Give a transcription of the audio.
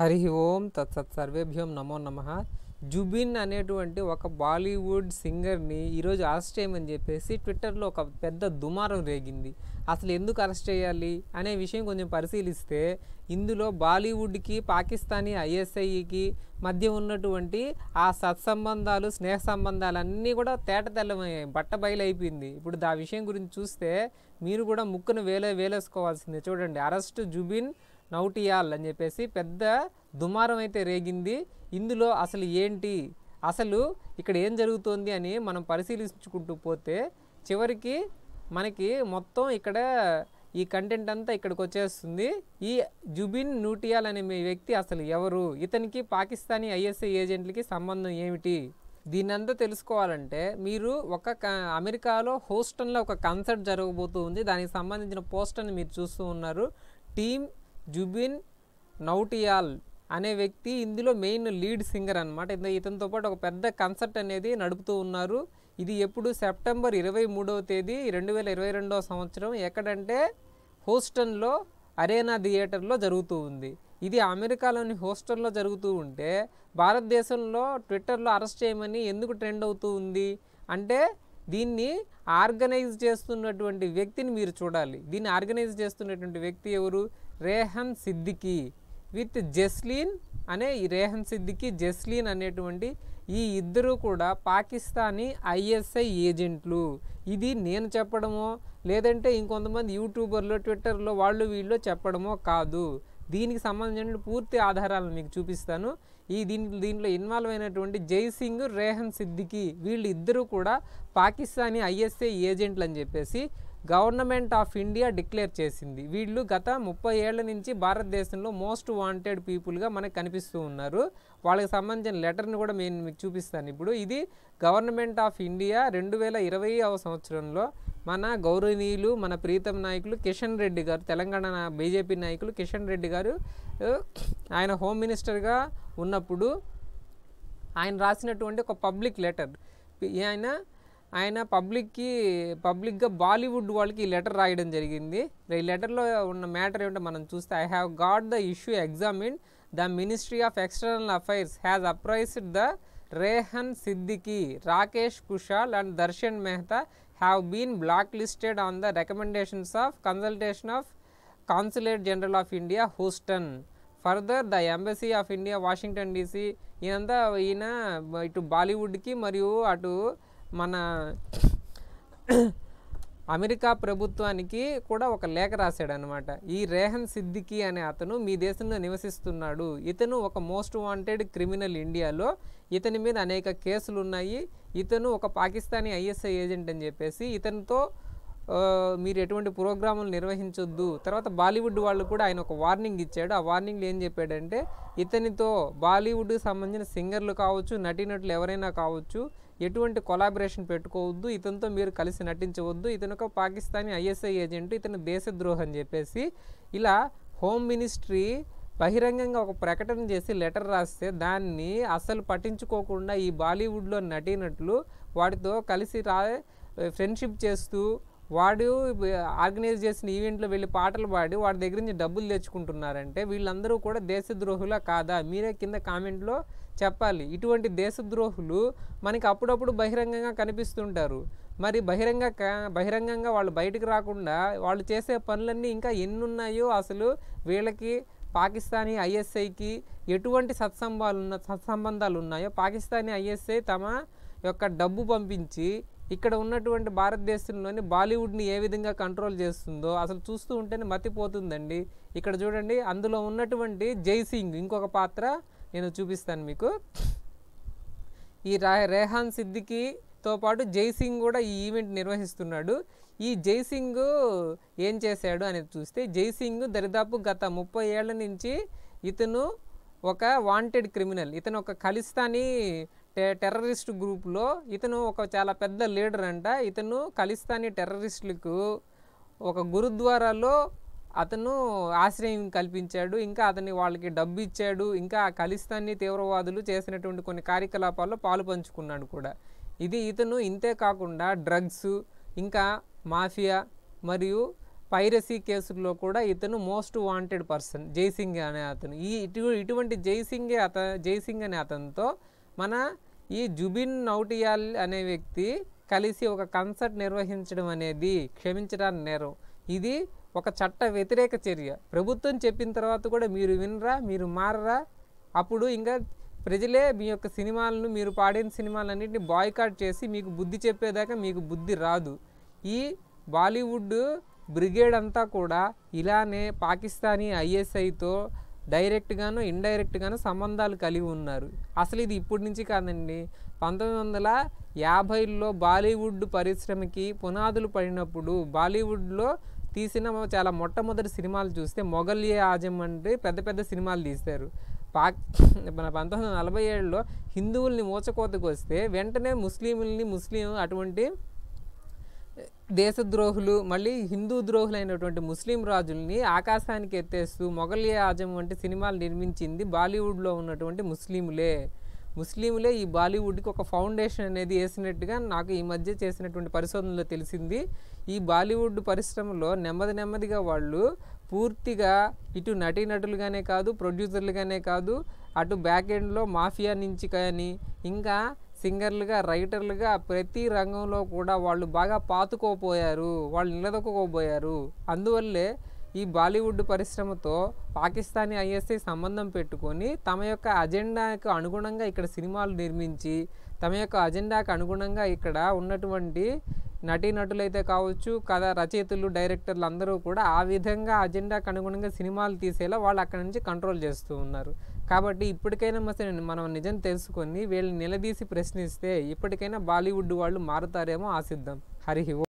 హరి ఓం తత్సత్ సర్వేభ్యం నమో నమ జుబిన్ అనేటువంటి ఒక బాలీవుడ్ సింగర్ని ఈరోజు అరెస్ట్ చేయమని చెప్పేసి ట్విట్టర్లో ఒక పెద్ద దుమారం రేగింది అసలు ఎందుకు అరెస్ట్ చేయాలి అనే విషయం కొంచెం పరిశీలిస్తే ఇందులో బాలీవుడ్కి పాకిస్తానీ ఐఎస్ఐకి మధ్య ఉన్నటువంటి ఆ సత్సంబంధాలు స్నేహ సంబంధాలు అన్నీ కూడా తేట తెల్లమయ్యాయి బట్ట బయలైపోయింది ఇప్పుడు ఆ విషయం గురించి చూస్తే మీరు కూడా ముక్కును వేలే వేలేసుకోవాల్సిందే చూడండి అరెస్ట్ జుబిన్ నౌటియాల్ అని చెప్పేసి పెద్ద దుమారం అయితే రేగింది ఇందులో అసలు ఏంటి అసలు ఇక్కడ ఏం జరుగుతోంది అని మనం పరిశీలించుకుంటూ పోతే చివరికి మనకి మొత్తం ఇక్కడ ఈ కంటెంట్ అంతా ఇక్కడికి వచ్చేస్తుంది ఈ జుబిన్ నూటియాల్ అనే మీ వ్యక్తి అసలు ఎవరు ఇతనికి పాకిస్తానీ ఐఎస్ఐ ఏజెంట్లకి సంబంధం ఏమిటి దీన్నంతా తెలుసుకోవాలంటే మీరు ఒక అమెరికాలో హోస్టన్లో ఒక కన్సర్ట్ జరగబోతూ ఉంది దానికి సంబంధించిన పోస్టర్ని మీరు చూస్తూ ఉన్నారు టీమ్ జుబిన్ నౌటియాల్ అనే వ్యక్తి ఇందులో మెయిన్ లీడ్ సింగర్ అనమాట ఇతనితో పాటు ఒక పెద్ద కన్సర్ట్ అనేది నడుపుతూ ఉన్నారు ఇది ఎప్పుడు సెప్టెంబర్ ఇరవై మూడవ తేదీ రెండు వేల ఇరవై రెండవ సంవత్సరం ఎక్కడంటే హోస్టన్లో అరేనా థియేటర్లో జరుగుతూ ఉంది ఇది అమెరికాలోని హోస్టల్లో జరుగుతూ ఉంటే భారతదేశంలో ట్విట్టర్లో అరెస్ట్ చేయమని ఎందుకు ట్రెండ్ అవుతూ ఉంది అంటే దీన్ని ఆర్గనైజ్ చేస్తున్నటువంటి వ్యక్తిని మీరు చూడాలి దీన్ని ఆర్గనైజ్ చేస్తున్నటువంటి వ్యక్తి ఎవరు రేహన్ సిద్దికి విత్ జస్లీన్ అనే ఈ రేహన్ సిద్దికి జస్లీన్ అనేటువంటి ఈ ఇద్దరు కూడా పాకిస్తానీ ఐఎస్ఐ ఏజెంట్లు ఇది నేను చెప్పడమో లేదంటే ఇంకొంతమంది యూట్యూబర్లు ట్విట్టర్లో వాళ్ళు వీళ్ళు చెప్పడమో కాదు దీనికి సంబంధించిన పూర్తి ఆధారాలను మీకు చూపిస్తాను ఈ దీంట్లో దీంట్లో ఇన్వాల్వ్ అయినటువంటి జైసింగ్ రేహన్ సిద్దికి వీళ్ళు ఇద్దరూ కూడా పాకిస్తానీ ఐఎస్ఐ ఏజెంట్లు అని చెప్పేసి గవర్నమెంట్ ఆఫ్ ఇండియా డిక్లేర్ చేసింది వీళ్ళు గత ముప్పై ఏళ్ల నుంచి భారతదేశంలో మోస్ట్ వాంటెడ్ పీపుల్గా మనకు కనిపిస్తూ ఉన్నారు వాళ్ళకి సంబంధించిన లెటర్ని కూడా నేను మీకు చూపిస్తాను ఇప్పుడు ఇది గవర్నమెంట్ ఆఫ్ ఇండియా రెండు వేల సంవత్సరంలో మన గౌరవనీయులు మన ప్రీతం నాయకులు కిషన్ రెడ్డి గారు తెలంగాణ బీజేపీ నాయకులు కిషన్ రెడ్డి గారు ఆయన హోమ్ మినిస్టర్గా ఉన్నప్పుడు ఆయన రాసినటువంటి ఒక పబ్లిక్ లెటర్ ఆయన ఆయన పబ్లిక్కి పబ్లిక్గా బాలీవుడ్ వాళ్ళకి ఈ లెటర్ రాయడం జరిగింది ఈ లెటర్లో ఉన్న మ్యాటర్ ఏమిటో మనం చూస్తే I have got the issue in the ministry of external affairs has apprised the Rehan Siddiqui Rakesh Kushal and Darshan Mehta have been blacklisted on the recommendations of consultation of consulate general of India Houston further the embassy of India Washington DC ఈయనంతా ఈయన ఇటు బాలీవుడ్కి మరియు అటు మన America ప్రభుత్వానికి కూడా ఒక లేఖ రాశాడు అనమాట ఈ రేహన్ సిద్దికి అనే అతను మీ దేశంలో నివసిస్తున్నాడు ఇతను ఒక మోస్ట్ వాంటెడ్ క్రిమినల్ ఇండియాలో ఇతని మీద అనేక కేసులు ఉన్నాయి ఇతను ఒక పాకిస్తానీ ఐఎస్ఐ ఏజెంట్ అని చెప్పేసి ఇతనితో మీరు ఎటువంటి ప్రోగ్రాములు నిర్వహించొద్దు తర్వాత బాలీవుడ్ వాళ్ళు కూడా ఆయన ఒక వార్నింగ్ ఇచ్చాడు ఆ వార్నింగ్ ఏం చెప్పాడంటే ఇతనితో బాలీవుడ్కి సంబంధించిన సింగర్లు కావచ్చు నటీనటులు ఎవరైనా కావచ్చు ఎటువంటి కొలాబరేషన్ పెట్టుకోవద్దు ఇతనితో మీరు కలిసి నటించవద్దు ఇతను ఒక పాకిస్తానీ ఐఎస్ఐ ఏజెంట్ ఇతను దేశద్రోహం అని చెప్పేసి ఇలా హోమ్ మినిస్ట్రీ బహిరంగంగా ఒక ప్రకటన చేసి లెటర్ రాస్తే దాన్ని అసలు పట్టించుకోకుండా ఈ బాలీవుడ్లో నటినట్లు వాటితో కలిసి రా ఫ్రెండ్షిప్ చేస్తూ వాడు ఆర్గనైజ్ చేసిన ఈవెంట్లో వెళ్ళి పాటలు పాడి వాడి దగ్గర నుంచి డబ్బులు తెచ్చుకుంటున్నారంటే వీళ్ళందరూ కూడా దేశద్రోహులా కాదా మీరే కింద కామెంట్లో చెప్పాలి ఇటువంటి దేశద్రోహులు మనకి అప్పుడప్పుడు బహిరంగంగా కనిపిస్తుంటారు మరి బహిరంగ బహిరంగంగా వాళ్ళు బయటకు రాకుండా వాళ్ళు చేసే పనులన్నీ ఇంకా ఎన్నున్నాయో అసలు వీళ్ళకి పాకిస్తానీ ఐఎస్ఐకి ఎటువంటి సత్సంబాలు ఉన్న సత్సంబంధాలు ఉన్నాయో పాకిస్తానీ ఐఎస్ఐ తమ యొక్క డబ్బు పంపించి ఇక్కడ ఉన్నటువంటి భారతదేశంలోని బాలీవుడ్ని ఏ విధంగా కంట్రోల్ చేస్తుందో అసలు చూస్తూ ఉంటేనే మతిపోతుందండి ఇక్కడ చూడండి అందులో ఉన్నటువంటి జైసింగ్ ఇంకొక పాత్ర నేను చూపిస్తాను మీకు ఈ రేహాన్ సిద్దికీతో పాటు జైసింగ్ కూడా ఈ ఈవెంట్ నిర్వహిస్తున్నాడు ఈ జైసింగ్ ఏం చేశాడు అనేది చూస్తే జైసింగ్ దరిదాపు గత ముప్పై ఏళ్ళ నుంచి ఇతను ఒక వాంటెడ్ క్రిమినల్ ఇతను ఒక ఖలిస్తానీ టె టెర్రరిస్ట్ గ్రూప్లో ఇతను ఒక చాలా పెద్ద లీడర్ అంట ఇతను ఖలిస్తానీ టెర్రరిస్టులకు ఒక గురుద్వారాలో అతను ఆశ్రయం కల్పించాడు ఇంకా అతని వాళ్ళకి డబ్బు ఇచ్చాడు ఇంకా కలిస్తాన్ని తీవ్రవాదులు చేసినటువంటి కొన్ని కార్యకలాపాల్లో పాలు పంచుకున్నాడు కూడా ఇది ఇతను ఇంతే కాకుండా డ్రగ్స్ ఇంకా మాఫియా మరియు పైరసీ కేసుల్లో కూడా ఇతను మోస్ట్ వాంటెడ్ పర్సన్ జైసింగ్ అనే అతను ఈ ఇటు ఇటువంటి జైసింగే అత జైసింగ్ అనే అతనితో మన ఈ జుబిన్ నౌటియాల్ అనే వ్యక్తి కలిసి ఒక కన్సర్ట్ నిర్వహించడం అనేది క్షమించడానికి నేరం ఇది ఒక చట్ట వ్యతిరేక చర్య ప్రభుత్వం చెప్పిన తర్వాత కూడా మీరు వినరా మీరు మారరా అప్పుడు ఇంకా ప్రజలే మీ యొక్క సినిమాలను మీరు పాడిన సినిమాలన్నింటినీ బాయ్కాట్ చేసి మీకు బుద్ధి చెప్పేదాకా మీకు బుద్ధి రాదు ఈ బాలీవుడ్ బ్రిగేడ్ అంతా కూడా ఇలానే పాకిస్తానీ ఐఎస్ఐతో డైరెక్ట్గాను ఇండైరెక్ట్గాను సంబంధాలు కలిగి ఉన్నారు అసలు ఇది ఇప్పటి నుంచి కాదండి పంతొమ్మిది వందల యాభైలో బాలీవుడ్ పరిశ్రమకి పునాదులు పడినప్పుడు బాలీవుడ్లో తీసిన చాలా మొట్టమొదటి సినిమాలు చూస్తే మొఘలియే ఆజం అంటే పెద్ద పెద్ద సినిమాలు తీస్తారు పాక్ మన పంతొమ్మిది వందల నలభై ఏడులో హిందువుల్ని మోచకోతకు వస్తే వెంటనే ముస్లింలని ముస్లిం అటువంటి దేశద్రోహులు మళ్ళీ హిందూ ద్రోహులైనటువంటి ముస్లిం రాజుల్ని ఆకాశానికి ఎత్తేస్తూ మొఘలియా ఆజం వంటి సినిమాలు నిర్మించింది బాలీవుడ్లో ఉన్నటువంటి ముస్లింలే ముస్లింలే ఈ బాలీవుడ్కి ఒక ఫౌండేషన్ అనేది వేసినట్టుగా నాకు ఈ మధ్య చేసినటువంటి పరిశోధనలో తెలిసింది ఈ బాలీవుడ్ పరిశ్రమలో నెమ్మది నెమ్మదిగా వాళ్ళు పూర్తిగా ఇటు నటీనటులుగానే కాదు ప్రొడ్యూసర్లుగానే కాదు అటు బ్యాక్ ఎండ్లో మాఫియా నుంచి కానీ ఇంకా సింగర్లుగా రైటర్లుగా ప్రతి రంగంలో కూడా వాళ్ళు బాగా పాతుకోపోయారు వాళ్ళు నిలదొక్కుకోపోయారు అందువల్లే ఈ బాలీవుడ్ పరిశ్రమతో పాకిస్తానీ ఐఎస్ఐ సంబంధం పెట్టుకొని తమ యొక్క అజెండాకు అనుగుణంగా ఇక్కడ సినిమాలు నిర్మించి తమ యొక్క అజెండాకు అనుగుణంగా ఇక్కడ ఉన్నటువంటి నటీనటులైతే కావచ్చు కథ రచయితలు డైరెక్టర్లు అందరూ కూడా ఆ విధంగా అజెండాకు అనుగుణంగా సినిమాలు తీసేలా వాళ్ళు అక్కడి నుంచి కంట్రోల్ చేస్తూ ఉన్నారు కాబట్టి ఇప్పటికైనా మనం మనం నిజం తెలుసుకొని వీళ్ళని నిలదీసి ప్రశ్నిస్తే ఇప్పటికైనా బాలీవుడ్ వాళ్ళు మారుతారేమో ఆశిద్దాం హరి